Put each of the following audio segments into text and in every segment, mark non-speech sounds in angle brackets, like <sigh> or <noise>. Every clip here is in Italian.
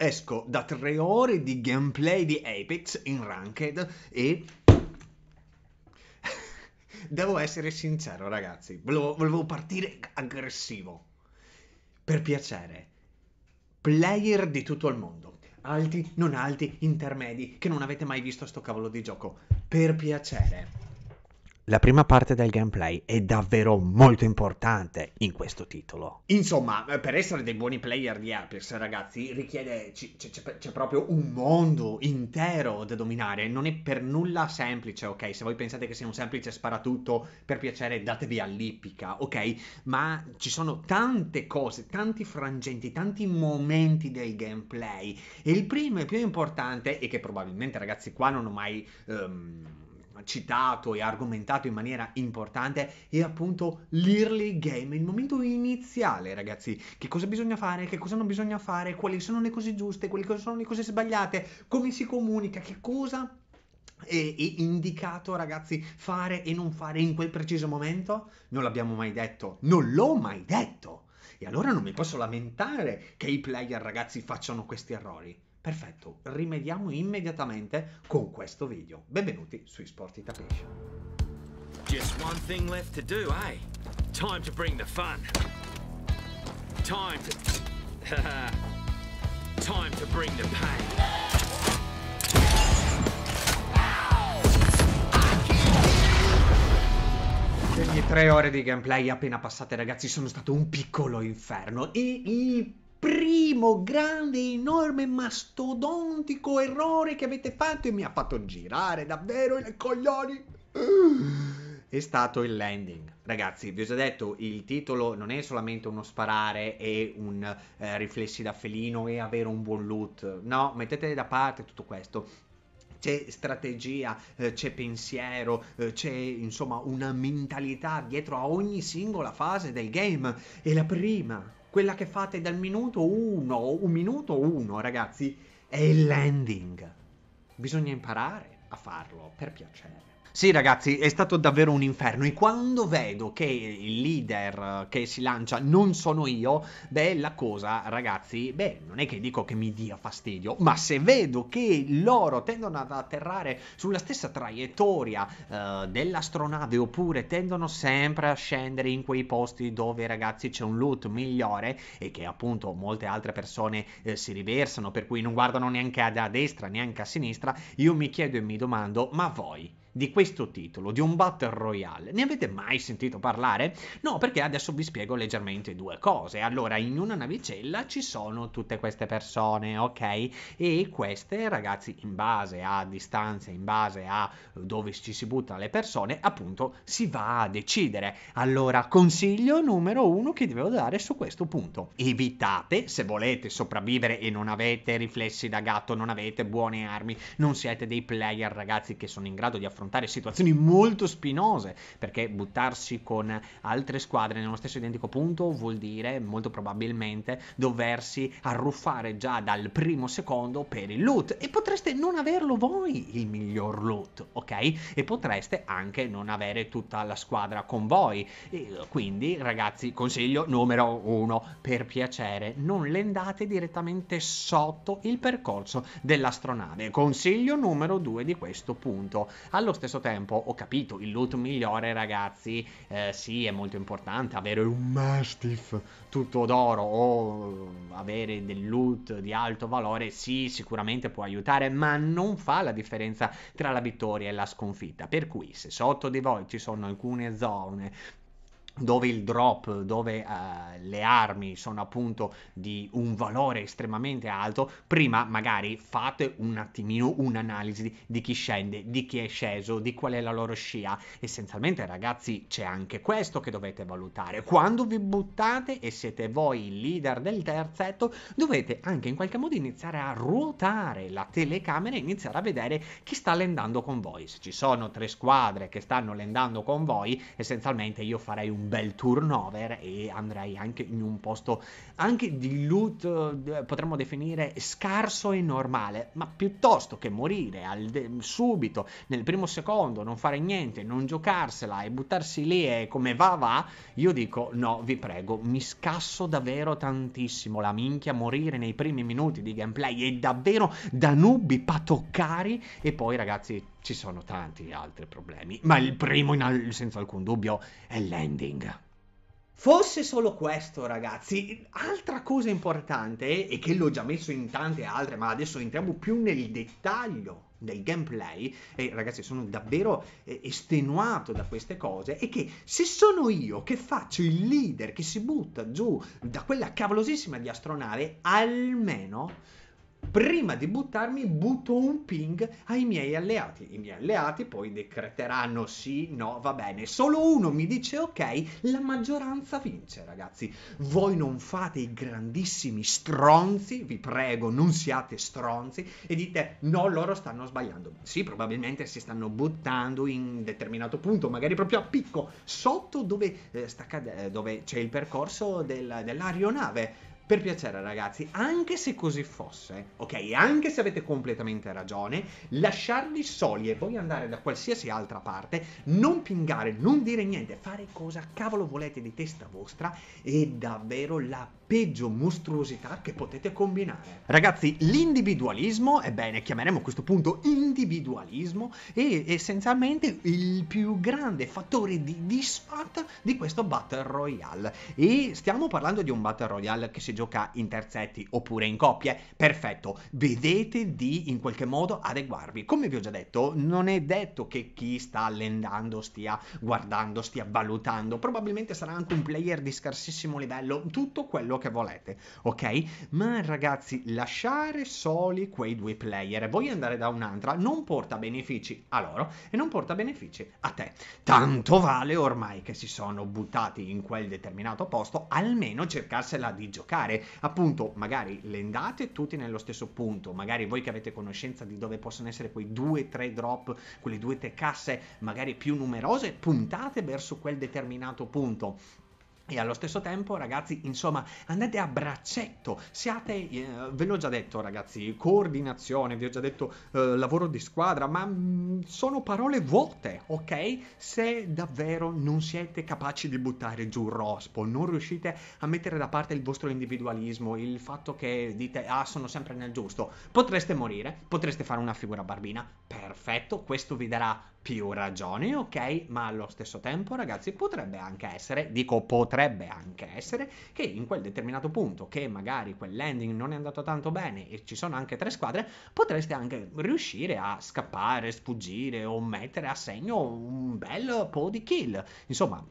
esco da tre ore di gameplay di Apex in Ranked e... <laughs> Devo essere sincero ragazzi, volevo, volevo partire aggressivo. Per piacere, player di tutto il mondo alti, non alti, intermedi, che non avete mai visto sto cavolo di gioco. Per piacere la prima parte del gameplay è davvero molto importante in questo titolo. Insomma, per essere dei buoni player di Apex, ragazzi, richiede. C- c- c'è proprio un mondo intero da dominare. Non è per nulla semplice, ok? Se voi pensate che sia un semplice sparatutto, per piacere datevi all'ippica, ok? Ma ci sono tante cose, tanti frangenti, tanti momenti del gameplay. E il primo e più importante, e che probabilmente, ragazzi, qua non ho mai. Um citato e argomentato in maniera importante è appunto l'early game, il momento iniziale ragazzi, che cosa bisogna fare, che cosa non bisogna fare, quali sono le cose giuste, quali sono le cose sbagliate, come si comunica, che cosa è, e, indicato ragazzi fare e non fare in quel preciso momento? Non l'abbiamo mai detto, non l'ho mai detto. E allora non mi posso lamentare che i player ragazzi facciano questi errori. Perfetto, rimediamo immediatamente con questo video. Benvenuti su Sport Itapation. Just one thing left to do, eh? Time to bring the fun. Time to... <laughs> Time to bring the pain. Ogni tre ore di gameplay appena passate ragazzi sono stato un piccolo inferno e i primo grande, enorme, mastodontico errore che avete fatto e mi ha fatto girare davvero i coglioni è stato il landing. Ragazzi, vi ho già detto, il titolo non è solamente uno sparare e un eh, riflessi da felino e avere un buon loot. No, mettete da parte tutto questo c'è strategia, eh, c'è pensiero, eh, c'è insomma una mentalità dietro a ogni singola fase del game. E la prima quella che fate dal minuto 1, un minuto 1 ragazzi, è il landing. Bisogna imparare a farlo, per piacere. Sì ragazzi, è stato davvero un inferno e quando vedo che il leader che si lancia non sono io, beh la cosa ragazzi, beh non è che dico che mi dia fastidio, ma se vedo che loro tendono ad atterrare sulla stessa traiettoria eh, dell'astronave oppure tendono sempre a scendere in quei posti dove ragazzi c'è un loot migliore e che appunto molte altre persone eh, si riversano, per cui non guardano neanche a destra neanche a sinistra, io mi chiedo e mi domando, ma voi? di questo titolo, di un Battle Royale. Ne avete mai sentito parlare? No, perché adesso vi spiego leggermente due cose. Allora, in una navicella ci sono tutte queste persone, ok? E queste, ragazzi, in base a distanze, in base a dove ci si butta le persone, appunto si va a decidere. Allora, consiglio numero uno che devo dare su questo punto. Evitate, se volete sopravvivere e non avete riflessi da gatto, non avete buone armi, non siete dei player, ragazzi, che sono in grado di affrontare affrontare situazioni molto spinose, perché buttarsi con altre squadre nello stesso identico punto vuol dire molto probabilmente doversi arruffare già dal primo secondo per il loot e potreste non averlo voi il miglior loot, ok? E potreste anche non avere tutta la squadra con voi. E quindi ragazzi, consiglio numero uno, per piacere, non le andate direttamente sotto il percorso dell'astronave. Consiglio numero due di questo punto. Allora, allo stesso tempo ho capito, il loot migliore ragazzi, eh, sì è molto importante avere un Mastiff tutto d'oro o avere del loot di alto valore, sì sicuramente può aiutare, ma non fa la differenza tra la vittoria e la sconfitta. Per cui se sotto di voi ci sono alcune zone dove il drop, dove uh, le armi sono appunto di un valore estremamente alto, prima magari fate un attimino un'analisi di chi scende, di chi è sceso, di qual è la loro scia. Essenzialmente ragazzi c'è anche questo che dovete valutare. Quando vi buttate e siete voi il leader del terzetto, dovete anche in qualche modo iniziare a ruotare la telecamera e iniziare a vedere chi sta lendando con voi. Se ci sono tre squadre che stanno lendando con voi, essenzialmente io farei un bel turnover e andrei anche in un posto anche di loot eh, potremmo definire scarso e normale, ma piuttosto che morire de- subito nel primo secondo, non fare niente, non giocarsela e buttarsi lì e come va va, io dico no, vi prego, mi scasso davvero tantissimo, la minchia morire nei primi minuti di gameplay è davvero da nubi patoccari e poi ragazzi ci sono tanti altri problemi, ma il primo in al- senza alcun dubbio è l'ending. Fosse solo questo, ragazzi. Altra cosa importante, e che l'ho già messo in tante altre, ma adesso entriamo più nel dettaglio del gameplay, e ragazzi sono davvero eh, estenuato da queste cose, è che se sono io che faccio il leader che si butta giù da quella cavolosissima di astronave, almeno prima di buttarmi butto un ping ai miei alleati. I miei alleati poi decreteranno sì, no, va bene. Solo uno mi dice ok, la maggioranza vince, ragazzi. Voi non fate i grandissimi stronzi, vi prego, non siate stronzi e dite no, loro stanno sbagliando. Sì, probabilmente si stanno buttando in determinato punto, magari proprio a picco, sotto dove, eh, stacca, dove c'è il percorso del, dell'aeronave per piacere ragazzi, anche se così fosse, ok, anche se avete completamente ragione, lasciarli soli e voi andare da qualsiasi altra parte, non pingare, non dire niente, fare cosa cavolo volete di testa vostra è davvero la peggio mostruosità che potete combinare. Ragazzi, l'individualismo, ebbene, chiameremo a questo punto individualismo, è essenzialmente il più grande fattore di disfatta di questo Battle Royale. E stiamo parlando di un Battle Royale che si gioca in terzetti oppure in coppie. Perfetto, vedete di in qualche modo adeguarvi. Come vi ho già detto, non è detto che chi sta allendando stia guardando, stia valutando, probabilmente sarà anche un player di scarsissimo livello, tutto quello che volete, ok? Ma ragazzi, lasciare soli quei due player e voi andare da un'altra non porta benefici a loro e non porta benefici a te. Tanto vale ormai che si sono buttati in quel determinato posto, almeno cercarsela di giocare trovare appunto magari le andate tutti nello stesso punto, magari voi che avete conoscenza di dove possono essere quei due, tre drop, quelle due, tre casse magari più numerose, puntate verso quel determinato punto e allo stesso tempo, ragazzi, insomma, andate a braccetto, siate, eh, ve l'ho già detto, ragazzi, coordinazione, vi ho già detto eh, lavoro di squadra, ma mh, mm, sono parole vuote, ok? Se davvero non siete capaci di buttare giù un rospo, non riuscite a mettere da parte il vostro individualismo, il fatto che dite, ah, sono sempre nel giusto, potreste morire, potreste fare una figura barbina, perfetto, questo vi darà più ragione, ok? Ma allo stesso tempo, ragazzi, potrebbe anche essere, dico potrebbe anche essere, che in quel determinato punto, che magari quel landing non è andato tanto bene e ci sono anche tre squadre, potreste anche riuscire a scappare, sfuggire o mettere a segno un bel po' di kill. Insomma,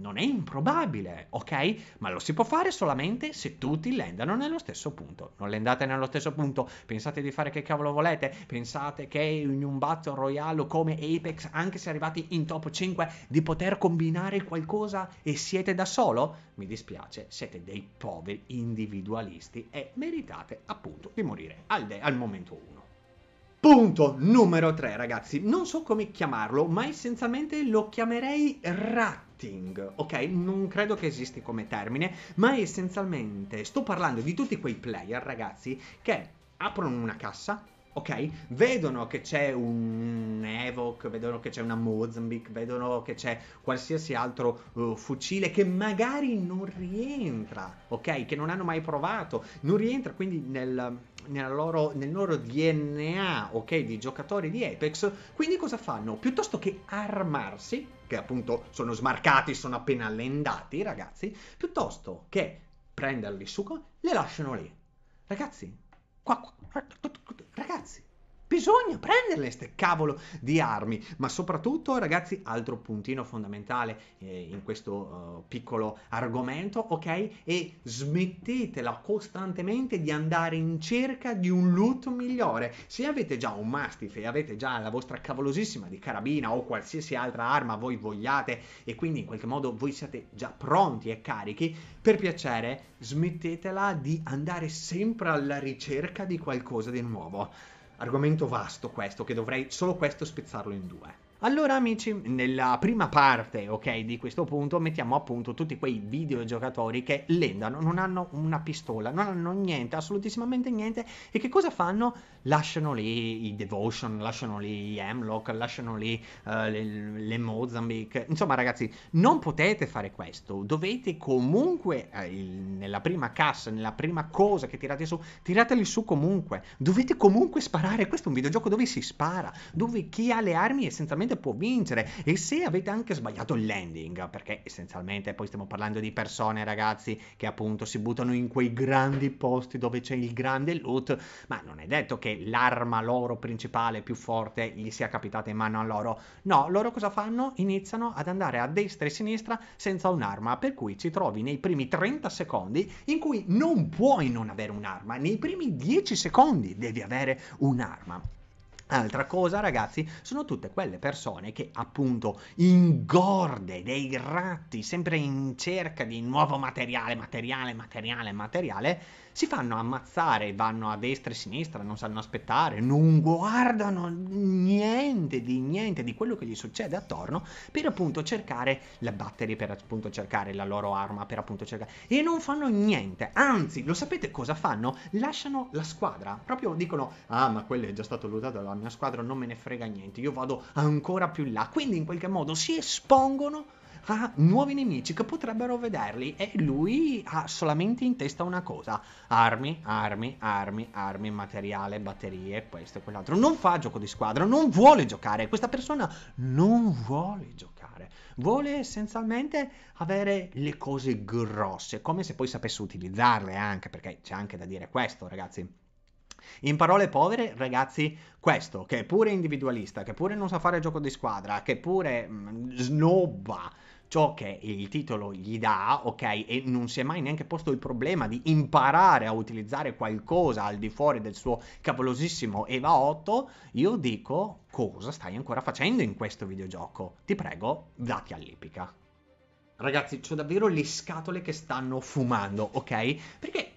non è improbabile, ok? Ma lo si può fare solamente se tutti lendano nello stesso punto. Non lendate nello stesso punto, pensate di fare che cavolo volete, pensate che in un battle royale come Apex, anche se arrivati in top 5, di poter combinare qualcosa e siete da solo? Mi dispiace, siete dei poveri individualisti e meritate appunto di morire al, de- al momento 1. Punto numero 3, ragazzi. Non so come chiamarlo, ma essenzialmente lo chiamerei ratting, ok? Non credo che esisti come termine, ma essenzialmente sto parlando di tutti quei player, ragazzi, che aprono una cassa, ok? Vedono che c'è un Evoc, vedono che c'è una Mozambique, vedono che c'è qualsiasi altro uh, fucile che magari non rientra, ok? Che non hanno mai provato, non rientra quindi nel loro, nel loro DNA ok, di giocatori di Apex, quindi cosa fanno? Piuttosto che armarsi, che appunto sono smarcati, sono appena allendati ragazzi, piuttosto che prenderli su, le lasciano lì. Ragazzi, qua, qua, ragazzi, Bisogna prenderle ste cavolo di armi, ma soprattutto ragazzi, altro puntino fondamentale eh, in questo uh, piccolo argomento, ok? E smettetela costantemente di andare in cerca di un loot migliore. Se avete già un mastiff e avete già la vostra cavolosissima di carabina o qualsiasi altra arma voi vogliate e quindi in qualche modo voi siete già pronti e carichi, per piacere smettetela di andare sempre alla ricerca di qualcosa di nuovo. Argomento vasto questo, che dovrei solo questo spezzarlo in due. Allora amici, nella prima parte, ok, di questo punto mettiamo a punto tutti quei videogiocatori che lendano, non hanno una pistola, non hanno niente, assolutissimamente niente e che cosa fanno? Lasciano lì i Devotion, lasciano lì i Hemlock, lasciano lì uh, le, le, Mozambique. Insomma ragazzi, non potete fare questo, dovete comunque eh, nella prima cassa, nella prima cosa che tirate su, tirateli su comunque. Dovete comunque sparare, questo è un videogioco dove si spara, dove chi ha le armi è essenzialmente sicuramente può vincere e se avete anche sbagliato il landing, perché essenzialmente poi stiamo parlando di persone ragazzi che appunto si buttano in quei grandi posti dove c'è il grande loot, ma non è detto che l'arma loro principale più forte gli sia capitata in mano a loro, no, loro cosa fanno? Iniziano ad andare a destra e sinistra senza un'arma, per cui ci trovi nei primi 30 secondi in cui non puoi non avere un'arma, nei primi 10 secondi devi avere un'arma. Altra cosa, ragazzi, sono tutte quelle persone che appunto ingorde dei ratti, sempre in cerca di nuovo materiale, materiale, materiale, materiale, si fanno ammazzare, vanno a destra e a sinistra, non sanno aspettare, non guardano niente di niente di quello che gli succede attorno per appunto cercare le batterie, per appunto cercare la loro arma, per appunto cercare... E non fanno niente, anzi, lo sapete cosa fanno? Lasciano la squadra, proprio dicono, ah ma quello è già stato lootato, l'hanno mia squadra non me ne frega niente, io vado ancora più in là. Quindi in qualche modo si espongono a nuovi nemici che potrebbero vederli e lui ha solamente in testa una cosa, armi, armi, armi, armi, materiale, batterie, questo e quell'altro. Non fa gioco di squadra, non vuole giocare, questa persona non vuole giocare, vuole essenzialmente avere le cose grosse, come se poi sapesse utilizzarle anche, perché c'è anche da dire questo ragazzi in parole povere, ragazzi, questo che è pure individualista, che pure non sa fare gioco di squadra, che pure mh, mm, snobba ciò che il titolo gli dà, ok, e non si è mai neanche posto il problema di imparare a utilizzare qualcosa al di fuori del suo cavolosissimo EVA 8, io dico cosa stai ancora facendo in questo videogioco? Ti prego, dati all'epica. Ragazzi, ho davvero le scatole che stanno fumando, ok? Perché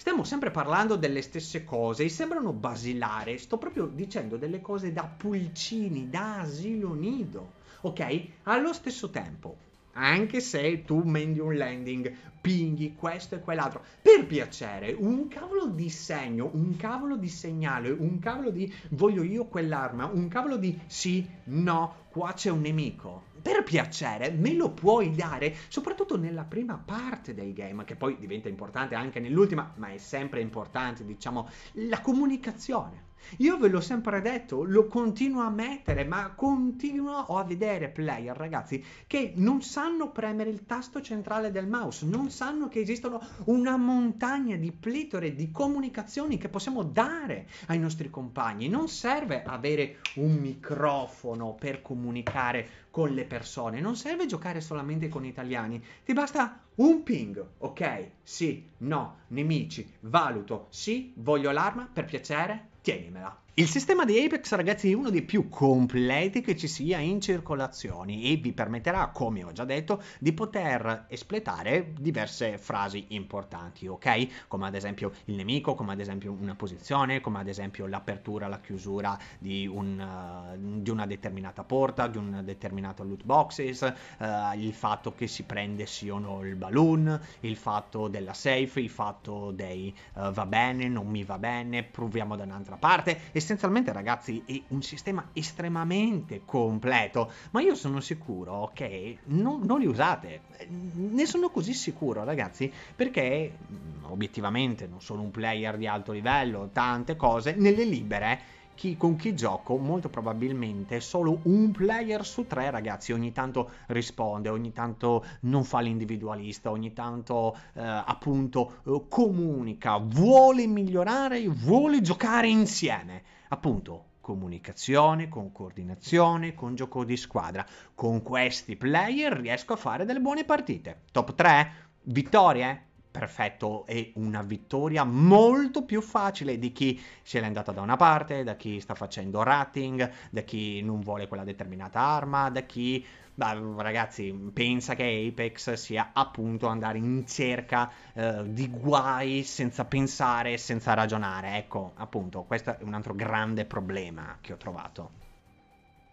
Stiamo sempre parlando delle stesse cose, e sembrano basilare, sto proprio dicendo delle cose da pulcini, da asilo nido, ok? Allo stesso tempo, anche se tu mendi un landing, pinghi questo e quell'altro, per piacere, un cavolo di segno, un cavolo di segnale, un cavolo di voglio io quell'arma, un cavolo di sì, no, qua c'è un nemico per piacere me lo puoi dare, soprattutto nella prima parte del game, che poi diventa importante anche nell'ultima, ma è sempre importante, diciamo, la comunicazione. Io ve l'ho sempre detto, lo continuo a mettere, ma continuo a vedere player, ragazzi, che non sanno premere il tasto centrale del mouse, non sanno che esistono una montagna di plitore di comunicazioni che possiamo dare ai nostri compagni. Non serve avere un microfono per comunicare con le persone, non serve giocare solamente con italiani, ti basta un ping, ok? Sì, no, nemici, valuto, sì, voglio l'arma, per piacere, 见你们了。Il sistema di Apex, ragazzi, è uno dei più completi che ci sia in circolazione e vi permetterà, come ho già detto, di poter espletare diverse frasi importanti, ok? Come ad esempio il nemico, come ad esempio una posizione, come ad esempio l'apertura, la chiusura di, un, uh, di una determinata porta, di un determinato loot boxes, uh, il fatto che si prende sì o no il balloon, il fatto della safe, il fatto dei uh, va bene, non mi va bene, proviamo da un'altra parte Essenzialmente, ragazzi, è un sistema estremamente completo, ma io sono sicuro che non, non li usate. Ne sono così sicuro, ragazzi, perché mm, obiettivamente non sono un player di alto livello, tante cose, nelle libere chi, con chi gioco molto probabilmente solo un player su tre ragazzi ogni tanto risponde, ogni tanto non fa l'individualista, ogni tanto eh, appunto eh, comunica, vuole migliorare, vuole giocare insieme. Appunto, comunicazione, con coordinazione, con gioco di squadra. Con questi player riesco a fare delle buone partite. Top 3? Vittorie? perfetto e una vittoria molto più facile di chi se l'è andata da una parte, da chi sta facendo ratting, da chi non vuole quella determinata arma, da chi beh, ragazzi pensa che Apex sia appunto andare in cerca eh, di guai senza pensare, senza ragionare. Ecco, appunto, questo è un altro grande problema che ho trovato.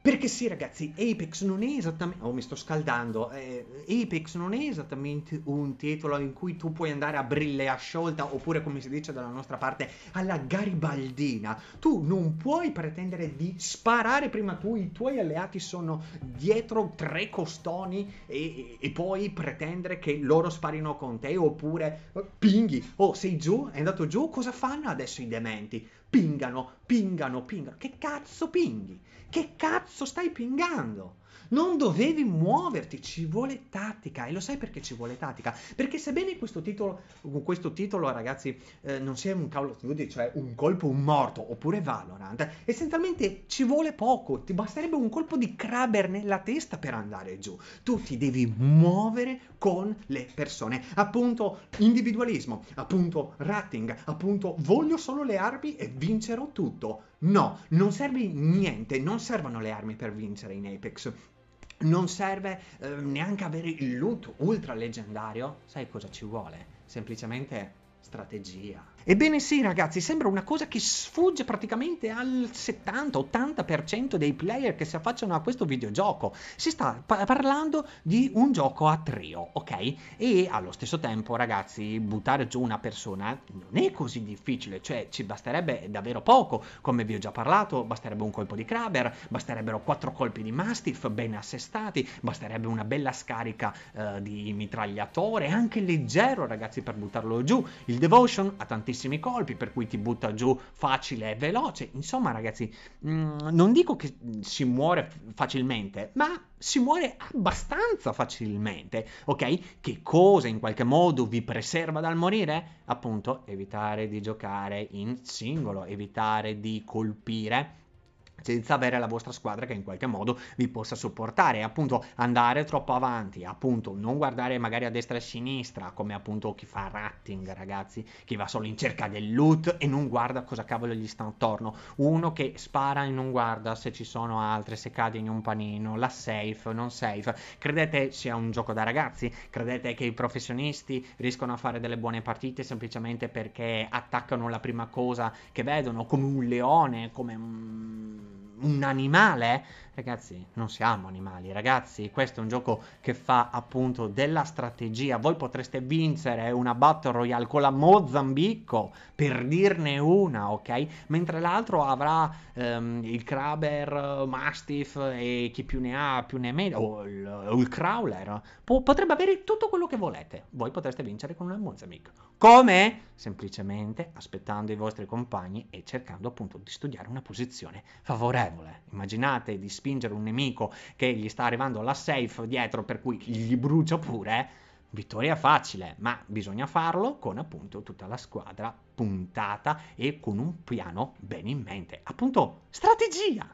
Perché sì, ragazzi, Apex non è esattamente. Oh, mi sto scaldando. Eh, Apex non è esattamente un titolo in cui tu puoi andare a brille a sciolta, oppure come si dice dalla nostra parte, alla garibaldina. Tu non puoi pretendere di sparare prima tu, i tuoi alleati sono dietro tre costoni e, e, e poi pretendere che loro sparino con te, oppure oh, pinghi. Oh, sei giù, è andato giù, cosa fanno adesso i dementi? pingano, pingano, pingano. Che cazzo pinghi? Che cazzo stai pingando? Non dovevi muoverti, ci vuole tattica. E lo sai perché ci vuole tattica? Perché sebbene questo titolo, questo titolo ragazzi, eh, non sia un cavolo studio, cioè un colpo, un morto, oppure Valorant, essenzialmente ci vuole poco. Ti basterebbe un colpo di craber nella testa per andare giù. Tu ti devi muovere con le persone. Appunto individualismo, appunto ratting, appunto voglio solo le armi e vincerò tutto. No, non serve niente, non servono le armi per vincere in Apex. Non serve eh, neanche avere il loot ultra leggendario. Sai cosa ci vuole? Semplicemente strategia Ebbene sì, ragazzi, sembra una cosa che sfugge praticamente al 70-80% dei player che si affacciano a questo videogioco. Si sta pa- parlando di un gioco a trio, ok? E allo stesso tempo, ragazzi, buttare giù una persona non è così difficile, cioè ci basterebbe davvero poco, come vi ho già parlato, basterebbe un colpo di Kraber, basterebbero quattro colpi di Mastiff ben assestati, basterebbe una bella scarica eh, di mitragliatore, anche leggero, ragazzi, per buttarlo giù. Il Devotion ha tantissimi tantissimi colpi, per cui ti butta giù facile e veloce. Insomma, ragazzi, mm, non dico che si muore facilmente, ma si muore abbastanza facilmente, ok? Che cosa in qualche modo vi preserva dal morire? Appunto, evitare di giocare in singolo, evitare di colpire senza avere la vostra squadra che in qualche modo vi possa supportare. Appunto, andare troppo avanti, appunto, non guardare magari a destra e a sinistra, come appunto chi fa ratting, ragazzi, chi va solo in cerca del loot e non guarda cosa cavolo gli sta attorno. Uno che spara e non guarda se ci sono altre, se cade in un panino, la safe, non safe. Credete sia un gioco da ragazzi? Credete che i professionisti riescono a fare delle buone partite semplicemente perché attaccano la prima cosa che vedono, come un leone, come un un animale. Ragazzi, non siamo animali, ragazzi, questo è un gioco che fa appunto della strategia. Voi potreste vincere una Battle Royale con la Mozambico, per dirne una, ok? Mentre l'altro avrà ehm, il Kraber, Mastiff e chi più ne ha più ne meno, o il, il Crowler. P- potrebbe avere tutto quello che volete. Voi potreste vincere con una Mozambico. Come? Semplicemente aspettando i vostri compagni e cercando appunto di studiare una posizione favorevole favorevole. Immaginate di spingere un nemico che gli sta arrivando la safe dietro, per cui gli brucia pure. Vittoria facile, ma bisogna farlo con appunto tutta la squadra puntata e con un piano ben in mente. Appunto, strategia!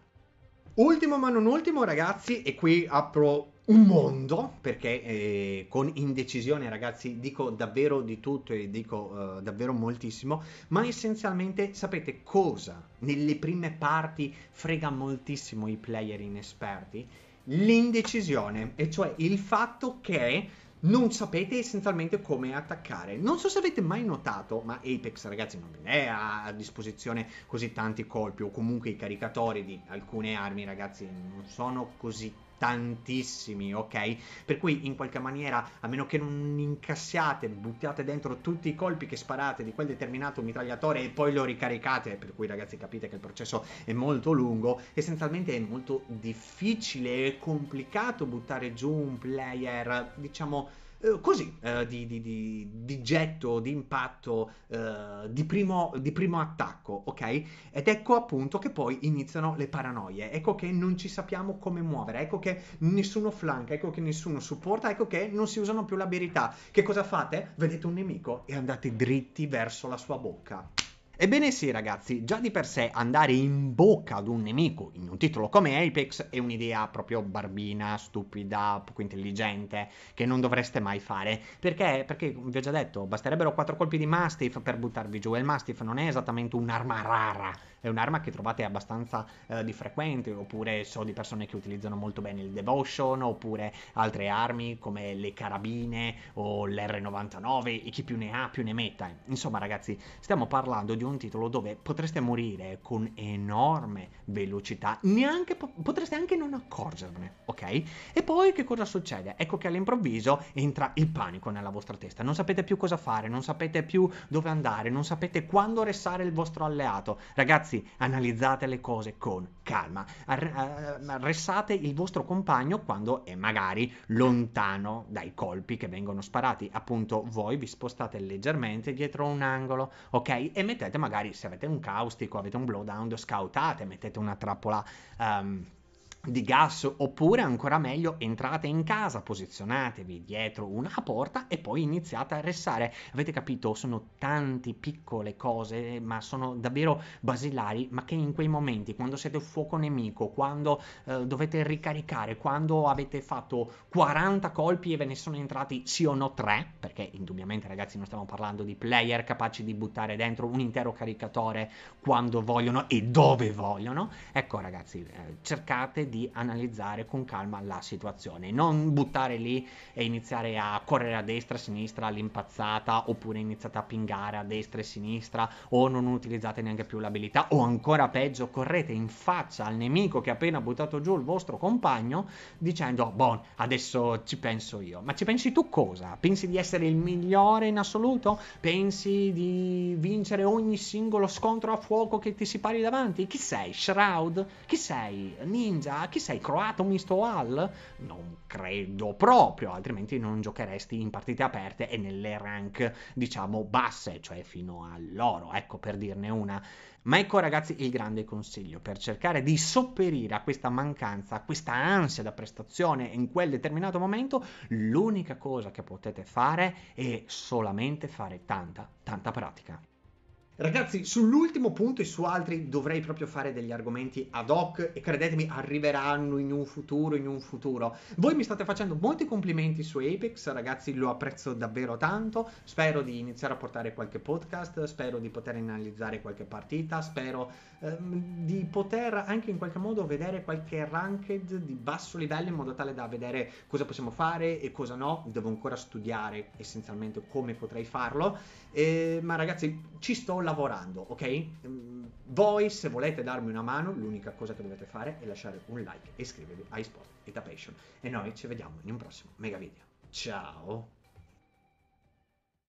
Ultimo ma non ultimo, ragazzi, e qui apro un mondo, perché eh, con indecisione ragazzi dico davvero di tutto e dico eh, davvero moltissimo, ma essenzialmente sapete cosa nelle prime parti frega moltissimo i player inesperti? L'indecisione, e cioè il fatto che non sapete essenzialmente come attaccare. Non so se avete mai notato, ma Apex ragazzi non è a disposizione così tanti colpi o comunque i caricatori di alcune armi ragazzi non sono così tanti tantissimi, ok? Per cui in qualche maniera, a meno che non incassiate, buttiate dentro tutti i colpi che sparate di quel determinato mitragliatore e poi lo ricaricate, per cui ragazzi capite che il processo è molto lungo, essenzialmente è molto difficile e complicato buttare giù un player, diciamo eh, così, eh, di, di, di, di, getto, di impatto, eh, primo, di, primo, attacco, ok? Ed ecco appunto che poi iniziano le paranoie, ecco che non ci sappiamo come muovere, ecco che nessuno flanca, ecco che nessuno supporta, ecco che non si usano più le abilità. Che cosa fate? Vedete un nemico e andate dritti verso la sua bocca. Ebbene sì ragazzi, già di per sé andare in bocca ad un nemico in un titolo come Apex è un'idea proprio barbina, stupida, poco intelligente, che non dovreste mai fare. Perché? Perché vi ho già detto, basterebbero quattro colpi di Mastiff per buttarvi giù e il Mastiff non è esattamente un'arma rara è un'arma che trovate abbastanza eh, di frequente, oppure so di persone che utilizzano molto bene il Devotion, oppure altre armi come le carabine o l'R99 e chi più ne ha più ne metta. Insomma ragazzi, stiamo parlando di un titolo dove potreste morire con enorme velocità, neanche po- potreste anche non accorgervene, ok? E poi che cosa succede? Ecco che all'improvviso entra il panico nella vostra testa, non sapete più cosa fare, non sapete più dove andare, non sapete quando restare il vostro alleato. Ragazzi, ragazzi, analizzate le cose con calma, Ar- arrestate eh, il vostro compagno quando è magari lontano dai colpi che vengono sparati, appunto voi vi spostate leggermente dietro un angolo, ok? E mettete magari se avete un caustico, avete un blowdown, scoutate, mettete una trappola... Um, di gas oppure ancora meglio entrate in casa, posizionatevi dietro una porta e poi iniziate a restare Avete capito? Sono tante piccole cose, ma sono davvero basilari, ma che in quei momenti, quando siete fuoco nemico, quando eh, dovete ricaricare, quando avete fatto 40 colpi e ve ne sono entrati sì o no 3, perché indubbiamente ragazzi non stiamo parlando di player capaci di buttare dentro un intero caricatore quando vogliono e dove vogliono. Ecco ragazzi, eh, cercate di analizzare con calma la situazione, non buttare lì e iniziare a correre a destra, a sinistra, all'impazzata, oppure iniziate a pingare a destra e sinistra, o non utilizzate neanche più l'abilità, o ancora peggio, correte in faccia al nemico che ha appena buttato giù il vostro compagno, dicendo, boh, adesso ci penso io. Ma ci pensi tu cosa? Pensi di essere il migliore in assoluto? Pensi di vincere ogni singolo scontro a fuoco che ti si pari davanti? Chi sei? Shroud? Chi sei? Ninja? ma chi sei, croato misto al? Non credo proprio, altrimenti non giocheresti in partite aperte e nelle rank, diciamo, basse, cioè fino all'oro, ecco per dirne una. Ma ecco ragazzi il grande consiglio per cercare di sopperire a questa mancanza, a questa ansia da prestazione in quel determinato momento, l'unica cosa che potete fare è solamente fare tanta, tanta pratica. Ragazzi, sull'ultimo punto e su altri dovrei proprio fare degli argomenti ad hoc e credetemi arriveranno in un futuro, in un futuro. Voi mi state facendo molti complimenti su Apex, ragazzi, lo apprezzo davvero tanto. Spero di iniziare a portare qualche podcast, spero di poter analizzare qualche partita, spero ehm, di poter anche in qualche modo vedere qualche ranked di basso livello in modo tale da vedere cosa possiamo fare e cosa no. Devo ancora studiare essenzialmente come potrei farlo, eh, ma ragazzi ci sto lavorando, ok? Ehm, voi se volete darmi una mano, l'unica cosa che dovete fare è lasciare un like e iscrivervi a iSport e Passion. E noi ci vediamo in un prossimo mega video. Ciao!